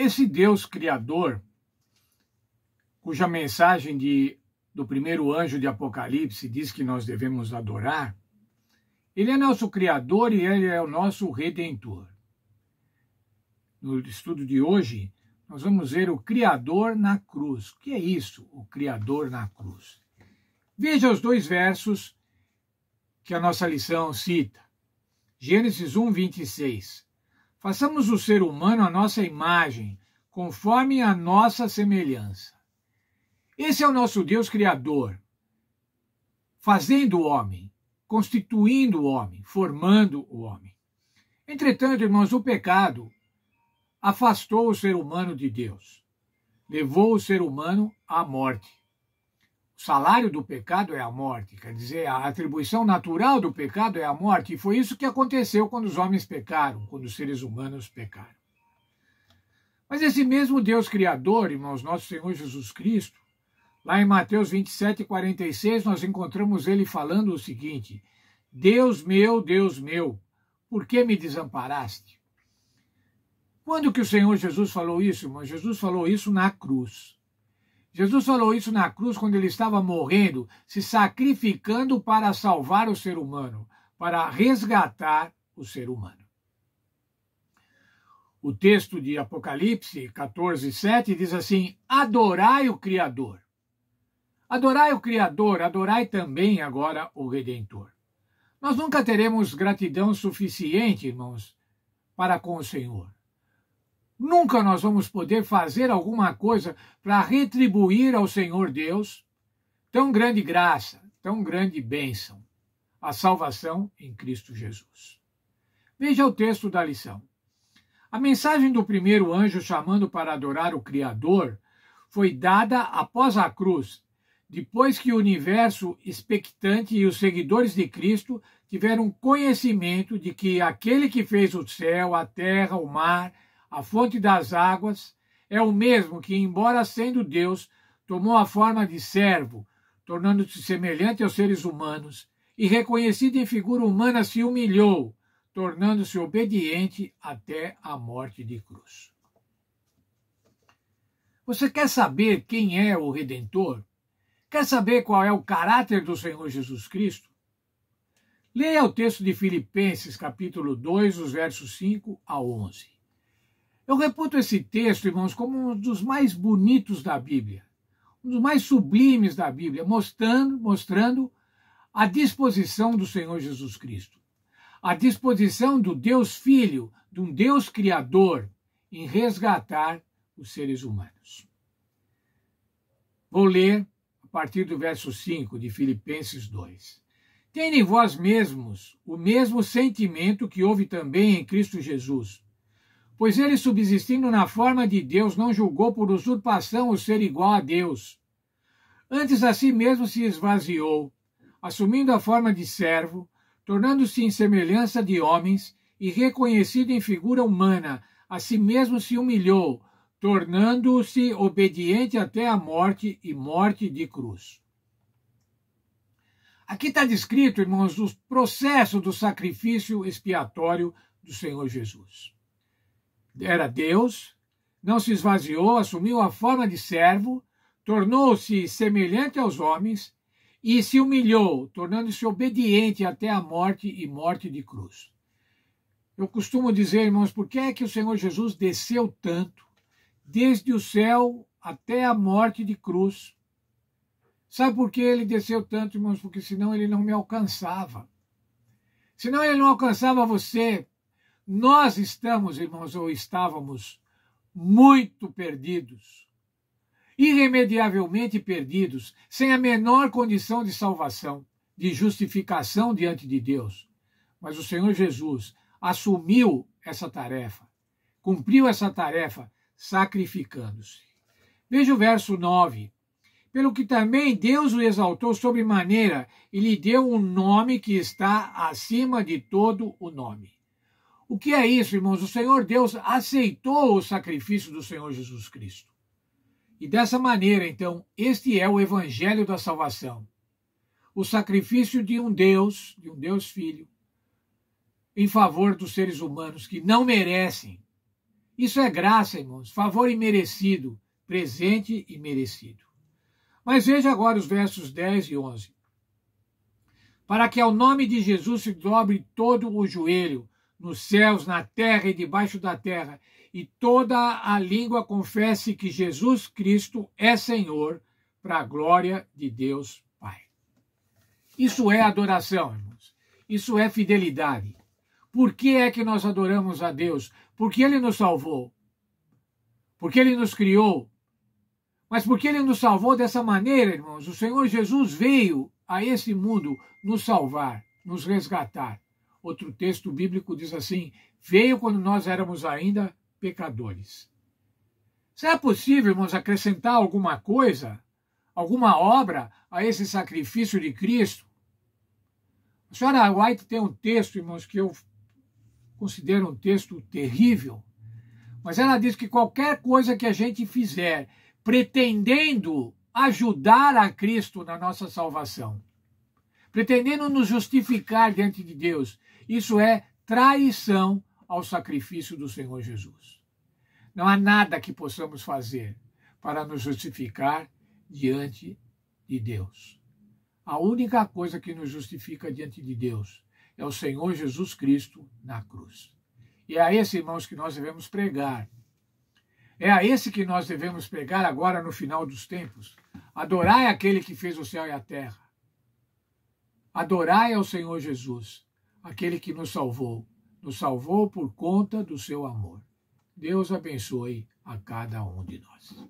Esse Deus criador, cuja mensagem de, do primeiro anjo de Apocalipse diz que nós devemos adorar, ele é nosso criador e ele é o nosso redentor. No estudo de hoje, nós vamos ver o Criador na cruz. O que é isso, o Criador na cruz? Veja os dois versos que a nossa lição cita. Gênesis 1, 26. Façamos o ser humano a nossa imagem, conforme a nossa semelhança. Esse é o nosso Deus Criador, fazendo o homem, constituindo o homem, formando o homem. Entretanto, irmãos, o pecado afastou o ser humano de Deus, levou o ser humano à morte. O salário do pecado é a morte, quer dizer, a atribuição natural do pecado é a morte, e foi isso que aconteceu quando os homens pecaram, quando os seres humanos pecaram. Mas esse mesmo Deus Criador, irmãos, nosso Senhor Jesus Cristo, lá em Mateus 27, 46, nós encontramos ele falando o seguinte: Deus meu, Deus meu, por que me desamparaste? Quando que o Senhor Jesus falou isso, irmão? Jesus falou isso na cruz. Jesus falou isso na cruz quando ele estava morrendo, se sacrificando para salvar o ser humano, para resgatar o ser humano. O texto de Apocalipse 14, 7 diz assim: Adorai o Criador. Adorai o Criador, adorai também agora o Redentor. Nós nunca teremos gratidão suficiente, irmãos, para com o Senhor. Nunca nós vamos poder fazer alguma coisa para retribuir ao Senhor Deus tão grande graça, tão grande bênção, a salvação em Cristo Jesus. Veja o texto da lição. A mensagem do primeiro anjo chamando para adorar o Criador foi dada após a cruz, depois que o universo expectante e os seguidores de Cristo tiveram conhecimento de que aquele que fez o céu, a terra, o mar, a fonte das águas, é o mesmo que, embora sendo Deus, tomou a forma de servo, tornando-se semelhante aos seres humanos, e reconhecido em figura humana, se humilhou, tornando-se obediente até a morte de cruz. Você quer saber quem é o Redentor? Quer saber qual é o caráter do Senhor Jesus Cristo? Leia o texto de Filipenses, capítulo 2, os versos 5 a 11. Eu reputo esse texto, irmãos, como um dos mais bonitos da Bíblia, um dos mais sublimes da Bíblia, mostrando, mostrando a disposição do Senhor Jesus Cristo, a disposição do Deus Filho, de um Deus Criador, em resgatar os seres humanos. Vou ler a partir do verso 5 de Filipenses 2. Tenha em vós mesmos o mesmo sentimento que houve também em Cristo Jesus Pois ele, subsistindo na forma de Deus, não julgou por usurpação o ser igual a Deus. Antes a si mesmo se esvaziou, assumindo a forma de servo, tornando-se em semelhança de homens e reconhecido em figura humana, a si mesmo se humilhou, tornando-se obediente até a morte e morte de cruz. Aqui está descrito, irmãos, o processo do sacrifício expiatório do Senhor Jesus era Deus, não se esvaziou, assumiu a forma de servo, tornou-se semelhante aos homens e se humilhou, tornando-se obediente até a morte e morte de cruz. Eu costumo dizer, irmãos, por que é que o Senhor Jesus desceu tanto, desde o céu até a morte de cruz? Sabe por que ele desceu tanto, irmãos? Porque senão ele não me alcançava. Senão ele não alcançava você, nós estamos, irmãos, ou estávamos muito perdidos, irremediavelmente perdidos, sem a menor condição de salvação, de justificação diante de Deus. Mas o Senhor Jesus assumiu essa tarefa, cumpriu essa tarefa, sacrificando-se. Veja o verso 9. Pelo que também Deus o exaltou sobre maneira e lhe deu um nome que está acima de todo o nome. O que é isso, irmãos? O Senhor Deus aceitou o sacrifício do Senhor Jesus Cristo. E dessa maneira, então, este é o evangelho da salvação. O sacrifício de um Deus, de um Deus Filho, em favor dos seres humanos que não merecem. Isso é graça, irmãos, favor imerecido, presente e merecido. Mas veja agora os versos 10 e 11. Para que ao nome de Jesus se dobre todo o joelho nos céus, na terra e debaixo da terra, e toda a língua confesse que Jesus Cristo é Senhor, para a glória de Deus Pai. Isso é adoração, irmãos. Isso é fidelidade. Por que é que nós adoramos a Deus? Porque Ele nos salvou. Porque Ele nos criou. Mas porque Ele nos salvou dessa maneira, irmãos. O Senhor Jesus veio a esse mundo nos salvar, nos resgatar. Outro texto bíblico diz assim: Veio quando nós éramos ainda pecadores. Será possível, irmãos, acrescentar alguma coisa, alguma obra a esse sacrifício de Cristo? A senhora White tem um texto, irmãos, que eu considero um texto terrível, mas ela diz que qualquer coisa que a gente fizer pretendendo ajudar a Cristo na nossa salvação, pretendendo nos justificar diante de Deus. Isso é traição ao sacrifício do Senhor Jesus. Não há nada que possamos fazer para nos justificar diante de Deus. A única coisa que nos justifica diante de Deus é o Senhor Jesus Cristo na cruz. E é a esse, irmãos, que nós devemos pregar. É a esse que nós devemos pregar agora no final dos tempos. Adorai aquele que fez o céu e a terra. Adorai ao Senhor Jesus, aquele que nos salvou, nos salvou por conta do seu amor. Deus abençoe a cada um de nós.